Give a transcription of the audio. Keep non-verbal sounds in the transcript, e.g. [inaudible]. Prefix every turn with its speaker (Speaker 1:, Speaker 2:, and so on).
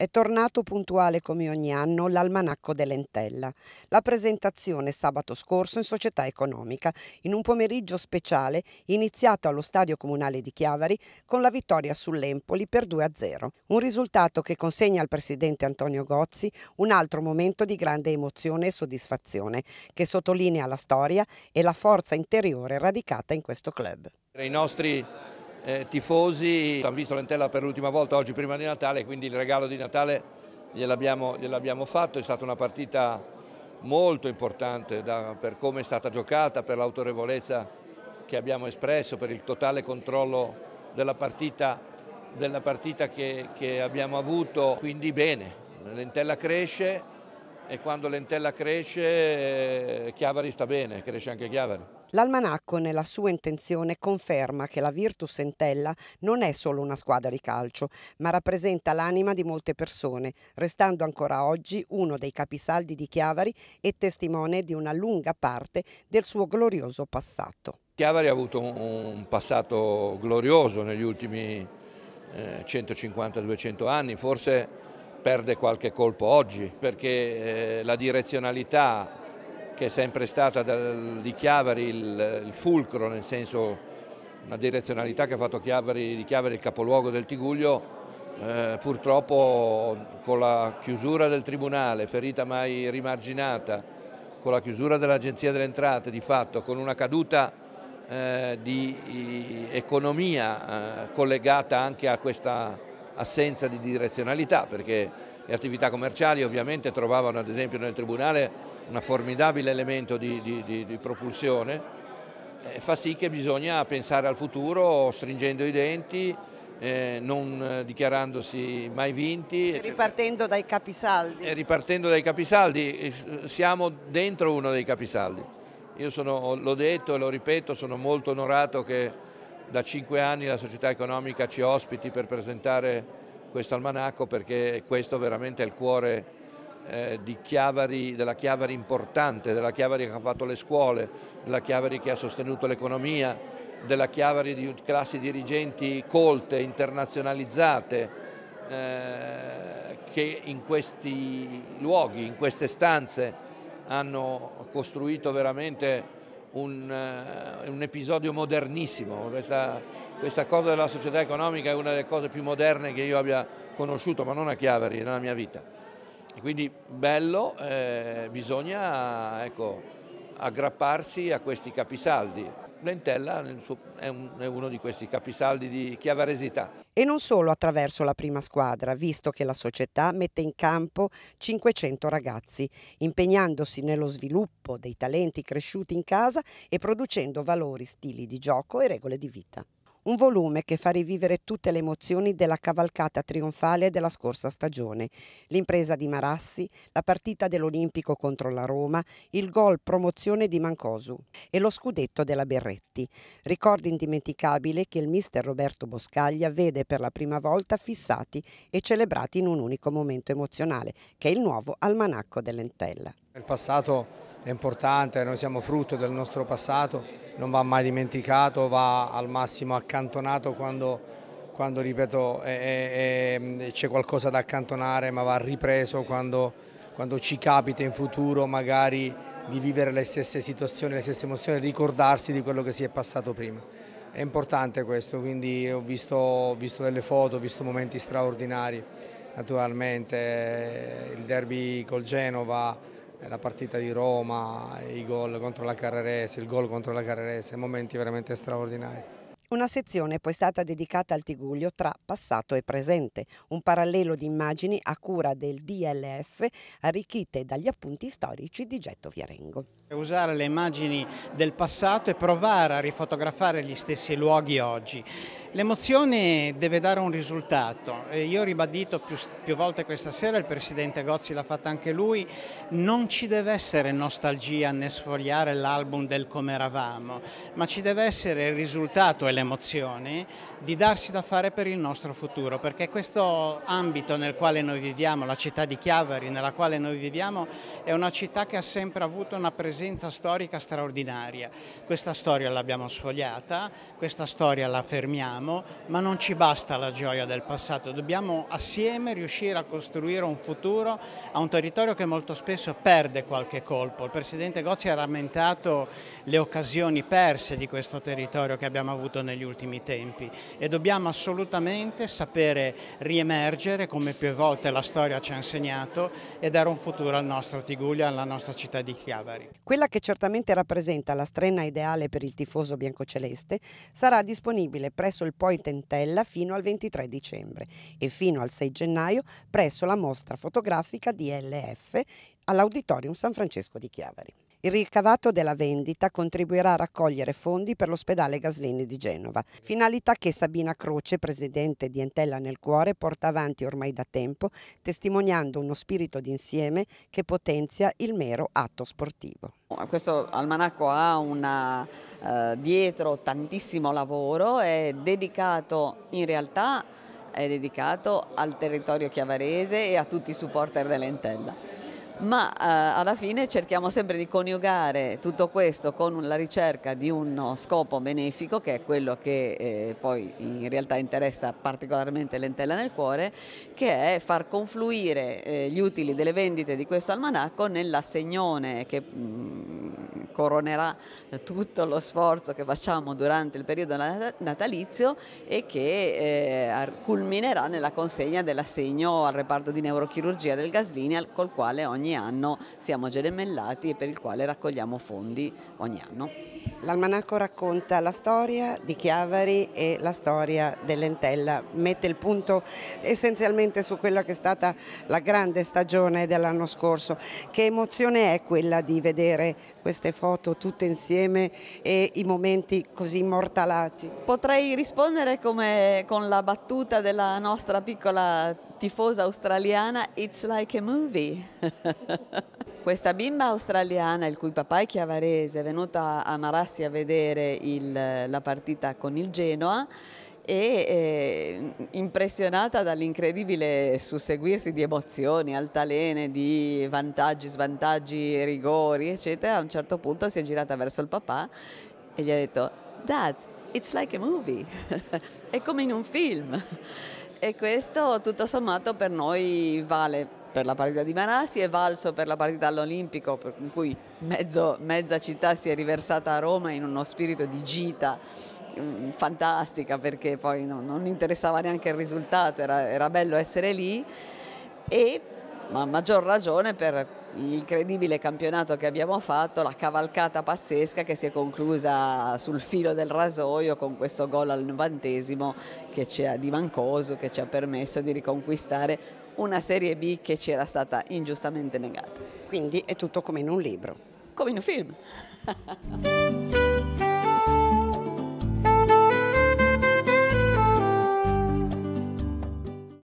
Speaker 1: È tornato puntuale come ogni anno l'Almanacco dell'Entella. La presentazione sabato scorso in Società Economica, in un pomeriggio speciale iniziato allo Stadio Comunale di Chiavari con la vittoria sull'Empoli per 2-0. Un risultato che consegna al presidente Antonio Gozzi un altro momento di grande emozione e soddisfazione, che sottolinea la storia e la forza interiore radicata in questo club.
Speaker 2: I nostri eh, tifosi, hanno visto Lentella per l'ultima volta oggi prima di Natale, quindi il regalo di Natale gliel'abbiamo gliel fatto, è stata una partita molto importante da, per come è stata giocata, per l'autorevolezza che abbiamo espresso, per il totale controllo della partita, della partita che, che abbiamo avuto, quindi bene, Lentella cresce e quando Lentella cresce eh, Chiavari sta bene, cresce anche Chiavari. L'almanacco
Speaker 1: nella sua intenzione conferma che la Virtus Entella non è solo una squadra di calcio, ma rappresenta l'anima di molte persone, restando ancora oggi uno dei capisaldi di Chiavari e testimone di una lunga parte del suo glorioso passato.
Speaker 2: Chiavari ha avuto un passato glorioso negli ultimi 150-200 eh, anni, forse perde qualche colpo oggi perché eh, la direzionalità che è sempre stata di Chiavari il, il fulcro, nel senso una direzionalità che ha fatto Chiavari, di Chiavari il capoluogo del Tiguglio, eh, purtroppo con la chiusura del Tribunale, ferita mai rimarginata, con la chiusura dell'Agenzia delle Entrate di fatto, con una caduta eh, di eh, economia eh, collegata anche a questa assenza di direzionalità, perché le attività commerciali ovviamente trovavano ad esempio nel Tribunale un formidabile elemento di, di, di, di propulsione, eh, fa sì che bisogna pensare al futuro stringendo i denti, eh, non dichiarandosi mai vinti. E
Speaker 1: ripartendo dai capisaldi.
Speaker 2: E ripartendo dai capisaldi, eh, siamo dentro uno dei capisaldi. Io l'ho detto e lo ripeto, sono molto onorato che da cinque anni la società economica ci ospiti per presentare questo almanacco perché questo veramente è il cuore eh, Chiavari, della Chiavari importante, della Chiavari che ha fatto le scuole, della Chiavari che ha sostenuto l'economia, della Chiavari di classi dirigenti colte, internazionalizzate, eh, che in questi luoghi, in queste stanze hanno costruito veramente un, eh, un episodio modernissimo, questa, questa cosa della società economica è una delle cose più moderne che io abbia conosciuto, ma non a Chiavari, nella mia vita. E quindi bello, eh, bisogna ecco, aggrapparsi a questi capisaldi. Lentella è, uno di questi capisaldi di chiavaresità. E non solo
Speaker 1: attraverso la prima squadra, visto che la società mette in campo 500 ragazzi, impegnandosi nello sviluppo dei talenti cresciuti in casa e producendo valori, stili di gioco e regole di vita. Un volume che fa rivivere tutte le emozioni della cavalcata trionfale della scorsa stagione. L'impresa di Marassi, la partita dell'Olimpico contro la Roma, il gol promozione di Mancosu e lo scudetto della Berretti. Ricordo indimenticabile che il mister Roberto Boscaglia vede per la prima volta fissati e celebrati in un unico momento emozionale, che è il nuovo almanacco
Speaker 2: dell'Entella. Il passato è importante, noi siamo frutto del nostro passato non va mai dimenticato, va al massimo accantonato quando, quando ripeto, c'è qualcosa da accantonare, ma va ripreso quando, quando ci capita in futuro magari di vivere le stesse situazioni, le stesse emozioni, ricordarsi di quello che si è passato prima è importante questo, quindi ho visto, ho visto, delle foto, ho visto momenti straordinari naturalmente, eh, il derby col Genova, la partita di Roma, i gol contro la Carrerese, il gol contro la Carrerese, momenti veramente straordinari.
Speaker 1: Una sezione è poi stata dedicata al Tiguglio tra passato e presente, un parallelo di immagini a cura del DLF arricchite dagli appunti storici di Getto Viarengo.
Speaker 3: Usare le immagini del passato e provare a rifotografare gli stessi luoghi oggi. L'emozione deve dare un risultato, io ho ribadito più, più volte questa sera, il Presidente Gozzi l'ha fatta anche lui, non ci deve essere nostalgia né sfogliare l'album del come eravamo, ma ci deve essere il risultato e delle emozioni, di darsi da fare per il nostro futuro, perché questo ambito nel quale noi viviamo, la città di Chiavari nella quale noi viviamo, è una città che ha sempre avuto una presenza storica straordinaria. Questa storia l'abbiamo sfogliata, questa storia la fermiamo, ma non ci basta la gioia del passato, dobbiamo assieme riuscire a costruire un futuro a un territorio che molto spesso perde qualche colpo. Il Presidente Gozzi ha rammentato le occasioni perse di questo territorio che abbiamo avuto nel negli ultimi tempi e dobbiamo assolutamente sapere riemergere come più volte la storia ci ha insegnato e dare un futuro al nostro Tiguglia, alla nostra città di Chiavari.
Speaker 1: Quella che certamente rappresenta la strenna ideale per il tifoso biancoceleste sarà disponibile presso il Poi Tentella fino al 23 dicembre e fino al 6 gennaio presso la mostra fotografica di LF all'Auditorium San Francesco di Chiavari. Il ricavato della vendita contribuirà a raccogliere fondi per l'ospedale Gaslini di Genova, finalità che Sabina Croce, presidente di Entella nel Cuore, porta avanti ormai da tempo, testimoniando uno spirito d'insieme che potenzia il mero atto sportivo.
Speaker 4: Questo almanacco ha una, eh, dietro tantissimo lavoro, è dedicato in realtà è dedicato al territorio chiavarese e a tutti i supporter dell'Entella ma eh, alla fine cerchiamo sempre di coniugare tutto questo con la ricerca di uno scopo benefico che è quello che eh, poi in realtà interessa particolarmente l'entella nel cuore, che è far confluire eh, gli utili delle vendite di questo almanacco nell'assegnone che... Mh, mm, coronerà tutto lo sforzo che facciamo durante il periodo natalizio e che eh, culminerà nella consegna dell'assegno al reparto di neurochirurgia del Gaslini col quale ogni anno
Speaker 1: siamo gemellati e per il quale raccogliamo fondi ogni anno. L'almanacco racconta la storia di Chiavari e la storia dell'Entella, mette il punto essenzialmente su quella che è stata la grande stagione dell'anno scorso. Che emozione è quella di vedere queste foto tutte insieme e i momenti così immortalati.
Speaker 4: Potrei rispondere come con la battuta della nostra piccola tifosa australiana It's like a movie. [laughs] Questa bimba australiana, il cui papà è chiavarese, è venuta a Marassi a vedere il, la partita con il Genoa e eh, impressionata dall'incredibile susseguirsi di emozioni, altalene, di vantaggi, svantaggi, rigori, eccetera, a un certo punto si è girata verso il papà e gli ha detto, Dad, it's like a movie, [laughs] è come in un film. E questo tutto sommato per noi vale per la partita di Marassi è valso per la partita all'Olimpico, in cui mezzo, mezza città si è riversata a Roma in uno spirito di gita Mm, fantastica perché poi no, non interessava neanche il risultato, era, era bello essere lì e ma a maggior ragione per l'incredibile campionato che abbiamo fatto, la cavalcata pazzesca che si è conclusa sul filo del rasoio con questo gol al novantesimo che ci ha, di Mancoso che ci ha permesso di riconquistare una Serie B che ci era stata ingiustamente negata.
Speaker 1: Quindi è tutto come in un libro.
Speaker 4: Come in un film. [laughs]